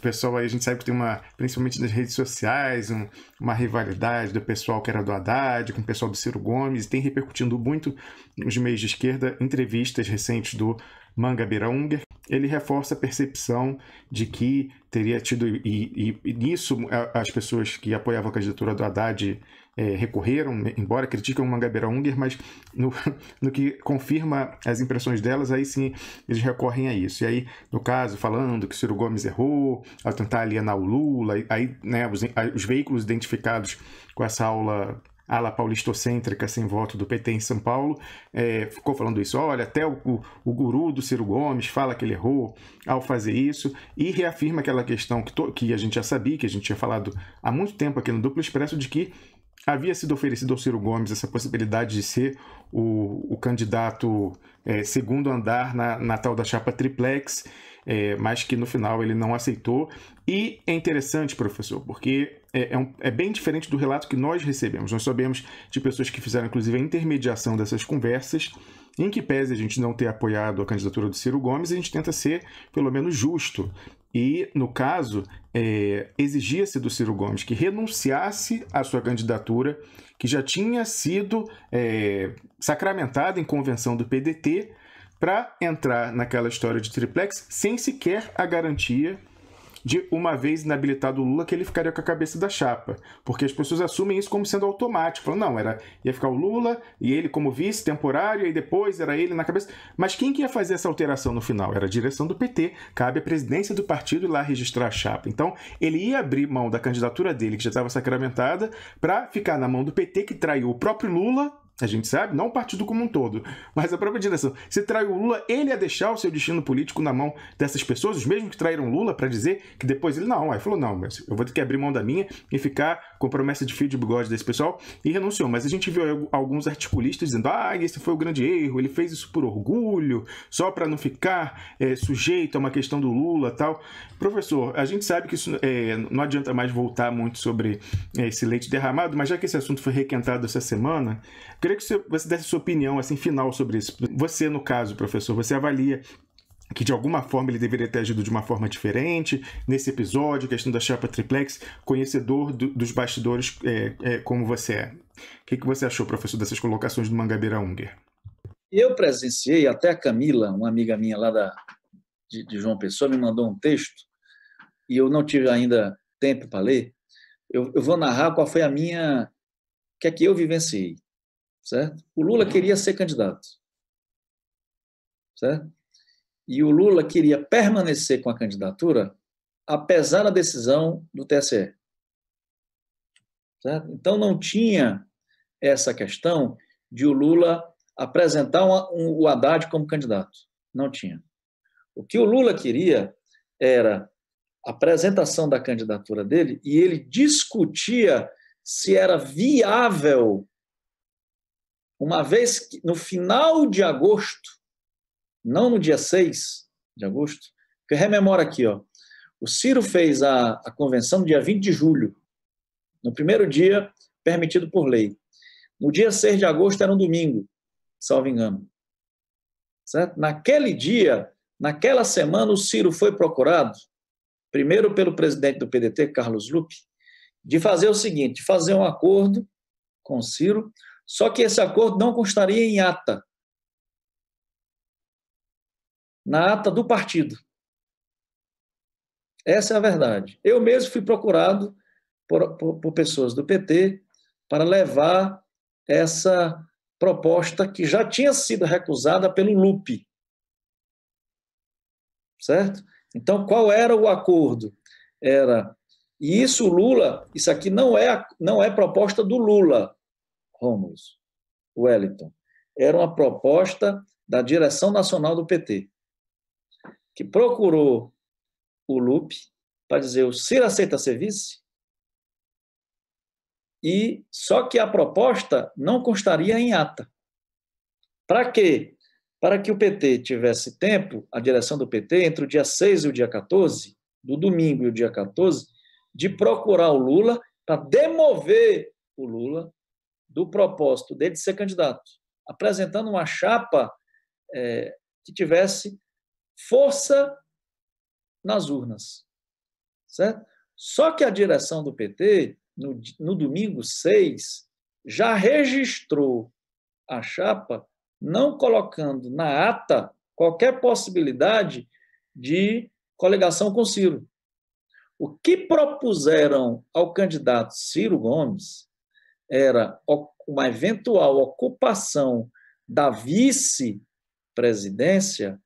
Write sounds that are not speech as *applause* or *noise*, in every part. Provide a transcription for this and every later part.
o pessoal aí, a gente sabe que tem uma, principalmente nas redes sociais, um, uma rivalidade do pessoal que era do Haddad com o pessoal do Ciro Gomes, tem repercutindo muito nos meios de esquerda entrevistas recentes do Mangabeira Unger. Ele reforça a percepção de que teria tido, e, e, e nisso as pessoas que apoiavam a candidatura do Haddad é, recorreram, embora critiquem Mangabeira Unger, mas no, *laughs* no que confirma as impressões delas, aí sim eles recorrem a isso. E aí, no caso, falando que Ciro Gomes errou ao tentar alienar o Lula, aí né, os, os veículos identificados com essa aula ala paulistocêntrica sem voto do PT em São Paulo, é, ficou falando isso. Olha, até o, o, o, guru do Ciro Gomes fala que ele errou ao fazer isso e reafirma aquela questão que, to, que a gente já sabia, que a gente tinha falado há muito tempo aqui no Duplo Expresso, de que havia sido oferecido ao Ciro Gomes essa possibilidade de ser o, o candidato é, segundo andar na, na tal da chapa triplex, é, mas que no final ele não aceitou. E é interessante, professor, porque é, é, um, é, bem diferente do relato que nós recebemos. Nós sabemos de pessoas que fizeram, inclusive, a intermediação dessas conversas, em que pese a gente não ter apoiado a candidatura do Ciro Gomes, a gente tenta ser, pelo menos, justo e, no caso, é, exigia-se do Ciro Gomes que renunciasse à sua candidatura, que já tinha sido é, sacramentada em convenção do PDT, para entrar naquela história de triplex sem sequer a garantia de uma vez inabilitado o Lula que ele ficaria com a cabeça da chapa, porque as pessoas assumem isso como sendo automático, falam, não, era ia ficar o Lula e ele como vice temporário e depois era ele na cabeça. Mas quem que ia fazer essa alteração no final? Era a direção do PT, cabe à presidência do partido ir lá registrar a chapa. Então, ele ia abrir mão da candidatura dele que já estava sacramentada para ficar na mão do PT que traiu o próprio Lula a gente sabe, não o partido como um todo, mas a própria direção. Se trai o Lula, ele ia deixar o seu destino político na mão dessas pessoas, os mesmos que traíram Lula, para dizer que depois ele não. Aí falou: não, eu vou ter que abrir mão da minha e ficar com promessa de fio de bigode desse pessoal, e renunciou. Mas a gente viu alguns articulistas dizendo: ah, esse foi o grande erro, ele fez isso por orgulho, só para não ficar é, sujeito a uma questão do Lula tal. Professor, a gente sabe que isso é, não adianta mais voltar muito sobre é, esse leite derramado, mas já que esse assunto foi requentado essa semana, queria que você, desse sua opinião, assim, final sobre isso. Você, no caso, professor, você avalia que de alguma forma ele deveria ter agido de uma forma diferente nesse episódio, questão da chapa triplex, conhecedor do, dos bastidores é, é, como você é. O que, que você achou, professor, dessas colocações do Mangabeira Unger? Eu presenciei, até a Camila, uma amiga minha lá da, de, de João Pessoa, me mandou um texto e eu não tive ainda tempo para ler. Eu, eu, vou narrar qual foi a minha. O que é que eu vivenciei certo? O Lula queria ser candidato, certo? E o Lula queria permanecer com a candidatura apesar da decisão do TSE. Certo? Então não tinha essa questão de o Lula apresentar uma, um, o Haddad como candidato. Não tinha. O que o Lula queria era a apresentação da candidatura dele e ele discutia se era viável uma vez que no final de agosto, não no dia 6 de agosto, que rememora aqui, ó, o Ciro fez a, a convenção no dia 20 de julho, no primeiro dia permitido por lei. No dia 6 de agosto era um domingo, salvo engano. Certo? Naquele dia, naquela semana, o Ciro foi procurado, primeiro pelo presidente do PDT, Carlos Lupe, de fazer o seguinte: fazer um acordo com o Ciro só que esse acordo não constaria em ata. Na ata do partido. Essa é a verdade. Eu mesmo fui procurado por, por, por pessoas do PT para levar essa proposta que já tinha sido recusada pelo Lupe. Certo? Então, qual era o acordo? Era. E isso, Lula, isso aqui não é, não é proposta do Lula. Romulus, Wellington. Era uma proposta da direção nacional do PT, que procurou o Lupe para dizer: o Ciro aceita ser vice? E só que a proposta não constaria em ata. Para quê? Para que o PT tivesse tempo, a direção do PT, entre o dia 6 e o dia 14, do domingo e o dia 14, de procurar o Lula para demover o Lula do propósito dele de ser candidato, apresentando uma chapa é, que tivesse força nas urnas. Certo? Só que a direção do PT, no, no domingo 6, já registrou a chapa, não colocando na ata qualquer possibilidade de coligação com Ciro. O que propuseram ao candidato Ciro Gomes era uma eventual ocupação da vice-presidência,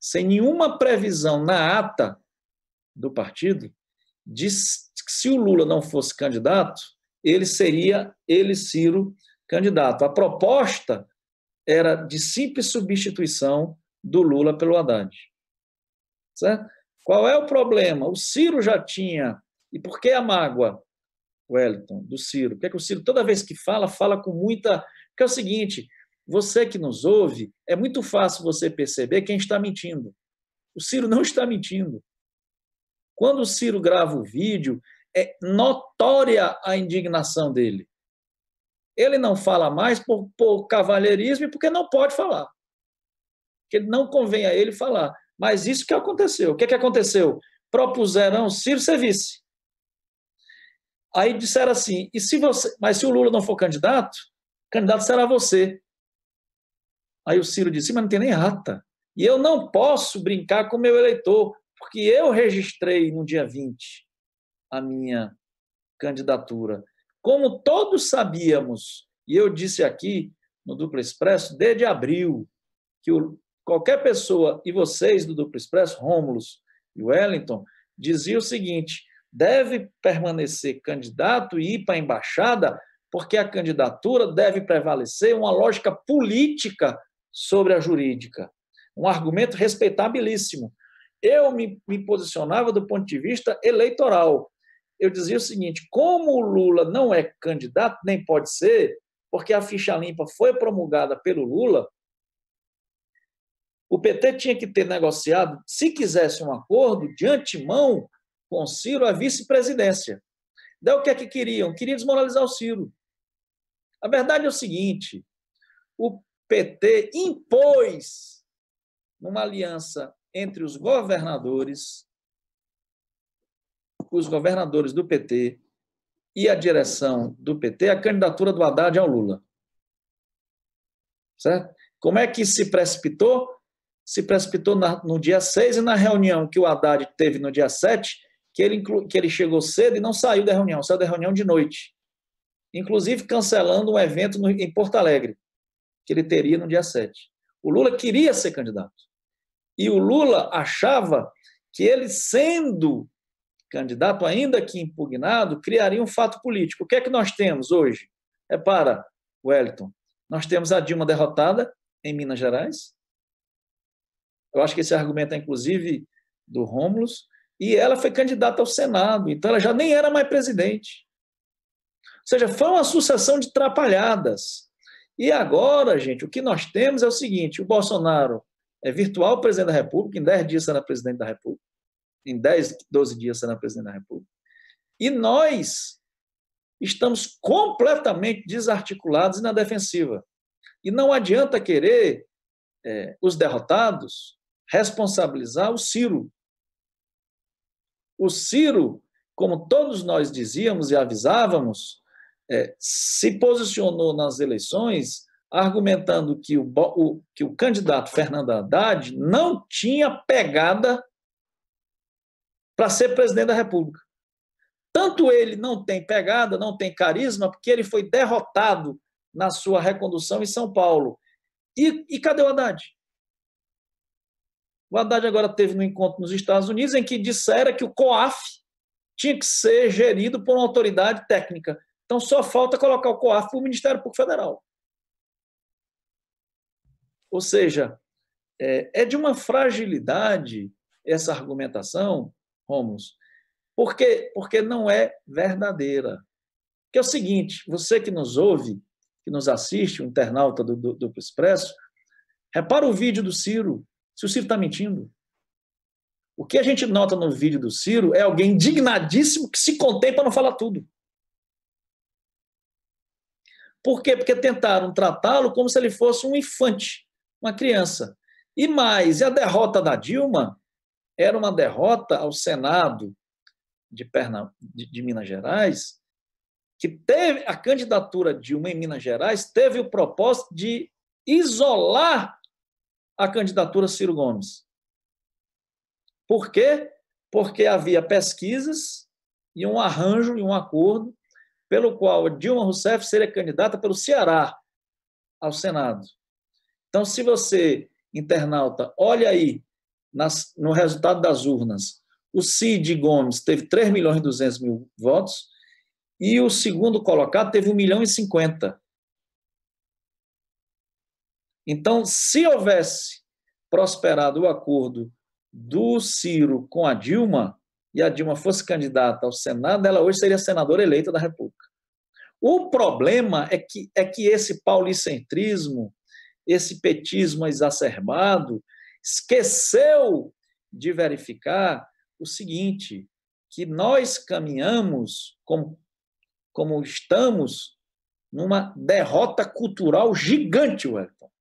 sem nenhuma previsão na ata do partido de que se o Lula não fosse candidato, ele seria ele Ciro candidato. A proposta era de simples substituição do Lula pelo Haddad. Certo? Qual é o problema? O Ciro já tinha. E por que a mágoa? Wellington, do Ciro. Porque é que o Ciro, toda vez que fala, fala com muita. Porque é o seguinte: você que nos ouve, é muito fácil você perceber quem está mentindo. O Ciro não está mentindo. Quando o Ciro grava o vídeo, é notória a indignação dele. Ele não fala mais por, por cavalheirismo e porque não pode falar. porque não convém a ele falar. Mas isso que aconteceu. O que, é que aconteceu? Propuseram o Ciro ser vice. Aí disseram assim: e se você, mas se o Lula não for candidato, candidato será você. Aí o Ciro disse: mas não tem nem rata. E eu não posso brincar com o meu eleitor, porque eu registrei no dia 20 a minha candidatura. Como todos sabíamos, e eu disse aqui no Duplo Expresso, desde abril, que o, qualquer pessoa, e vocês do Duplo Expresso, Rômulos e Wellington, dizia o seguinte: deve permanecer candidato e ir para a embaixada, porque a candidatura deve prevalecer uma lógica política sobre a jurídica. Um argumento respeitabilíssimo. Eu me, me posicionava do ponto de vista eleitoral. Eu dizia o seguinte: como o Lula não é candidato, nem pode ser, porque a ficha limpa foi promulgada pelo Lula, o PT tinha que ter negociado, se quisesse um acordo, de antemão, com Ciro a vice-presidência. Daí o que é que queriam? Queriam desmoralizar o Ciro. A verdade é o seguinte: o PT impôs uma aliança entre os governadores, os governadores do PT e a direção do PT, a candidatura do Haddad ao Lula. Certo? Como é que se precipitou? Se precipitou no dia 6 e na reunião que o Haddad teve no dia 7, que ele, que ele chegou cedo e não saiu da reunião, saiu da reunião de noite. Inclusive cancelando um evento no, em Porto Alegre, que ele teria no dia 7. O Lula queria ser candidato. E o Lula achava que ele, sendo candidato, ainda que impugnado, criaria um fato político. O que é que nós temos hoje? É para Wellington, nós temos a Dilma derrotada em Minas Gerais. Eu acho que esse argumento é, inclusive, do Romulus e ela foi candidata ao Senado, então ela já nem era mais presidente. Ou seja, foi uma sucessão de trapalhadas. E agora, gente, o que nós temos é o seguinte: o Bolsonaro é virtual presidente da República, em 10 dias será presidente da República, em 10, 12 dias será presidente da República. E nós estamos completamente desarticulados e na defensiva. E não adianta querer é, os derrotados responsabilizar o Ciro, o Ciro, como todos nós dizíamos e avisávamos, é, se posicionou nas eleições argumentando que o, o, que o candidato Fernando Haddad não tinha pegada para ser presidente da República. Tanto ele não tem pegada, não tem carisma, porque ele foi derrotado na sua recondução em São Paulo. E, e cadê o Haddad? O Haddad agora teve um encontro nos Estados Unidos em que dissera que o COAF tinha que ser gerido por uma autoridade técnica. Então só falta colocar o COAF para o Ministério Público Federal. Ou seja, é, é de uma fragilidade essa argumentação, Romos, porque, porque não é verdadeira. Que é o seguinte: você que nos ouve, que nos assiste, o internauta do, do, do Expresso, repara o vídeo do Ciro se o Ciro está mentindo. O que a gente nota no vídeo do Ciro é alguém dignadíssimo que se contém para não falar tudo. Por quê? Porque tentaram tratá-lo como se ele fosse um infante, uma criança. E mais, e a derrota da Dilma era uma derrota ao Senado de, de, de Minas Gerais, que teve a candidatura de Dilma em Minas Gerais teve o propósito de isolar a candidatura Ciro Gomes. Por quê? Porque havia pesquisas e um arranjo e um acordo pelo qual Dilma Rousseff seria candidata pelo Ceará ao Senado. Então, se você, internauta, olha aí nas, no resultado das urnas, o Cid Gomes teve 3 milhões e 200 mil votos e o segundo colocado teve 1 milhão e 50. Então, se houvesse prosperado o acordo do Ciro com a Dilma, e a Dilma fosse candidata ao Senado, ela hoje seria senadora eleita da República. O problema é que, é que esse paulicentrismo, esse petismo exacerbado, esqueceu de verificar o seguinte: que nós caminhamos, como, como estamos, numa derrota cultural gigante, Wellington.